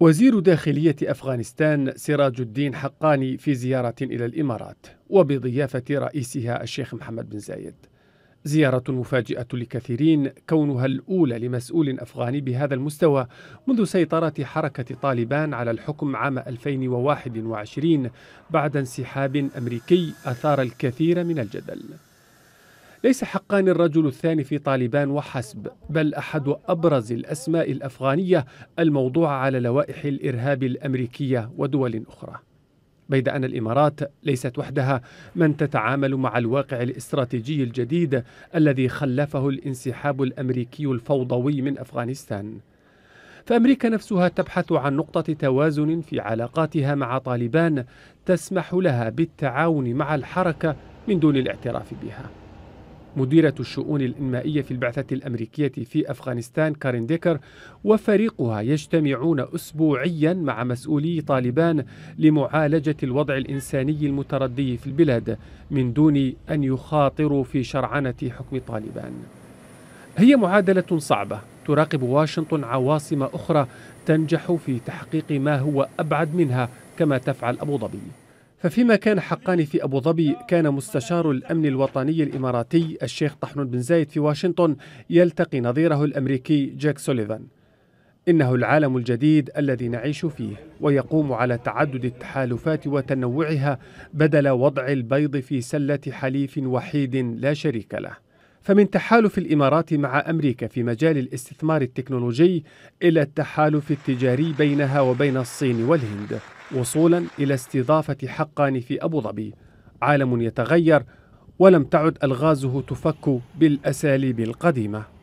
وزير داخلية أفغانستان سراج الدين حقاني في زيارة إلى الإمارات وبضيافة رئيسها الشيخ محمد بن زايد. زيارة مفاجئة لكثيرين كونها الأولى لمسؤول أفغاني بهذا المستوى منذ سيطرة حركة طالبان على الحكم عام 2021 بعد انسحاب أمريكي أثار الكثير من الجدل. ليس حقان الرجل الثاني في طالبان وحسب بل أحد أبرز الأسماء الأفغانية الموضوعة على لوائح الإرهاب الأمريكية ودول أخرى بيد أن الإمارات ليست وحدها من تتعامل مع الواقع الاستراتيجي الجديد الذي خلفه الانسحاب الأمريكي الفوضوي من أفغانستان فأمريكا نفسها تبحث عن نقطة توازن في علاقاتها مع طالبان تسمح لها بالتعاون مع الحركة من دون الاعتراف بها مديرة الشؤون الإنمائية في البعثة الأمريكية في أفغانستان كارين ديكر وفريقها يجتمعون أسبوعيا مع مسؤولي طالبان لمعالجة الوضع الإنساني المتردي في البلاد من دون أن يخاطروا في شرعنة حكم طالبان هي معادلة صعبة تراقب واشنطن عواصم أخرى تنجح في تحقيق ما هو أبعد منها كما تفعل أبو ظبي ففيما كان حقاني في أبو ظبي كان مستشار الأمن الوطني الإماراتي الشيخ طحن بن زايد في واشنطن يلتقي نظيره الأمريكي جاك سوليفان إنه العالم الجديد الذي نعيش فيه ويقوم على تعدد التحالفات وتنوعها بدل وضع البيض في سلة حليف وحيد لا شريك له فمن تحالف الامارات مع امريكا في مجال الاستثمار التكنولوجي الى التحالف التجاري بينها وبين الصين والهند وصولا الى استضافه حقان في ابو ظبي عالم يتغير ولم تعد الغازه تفك بالاساليب القديمه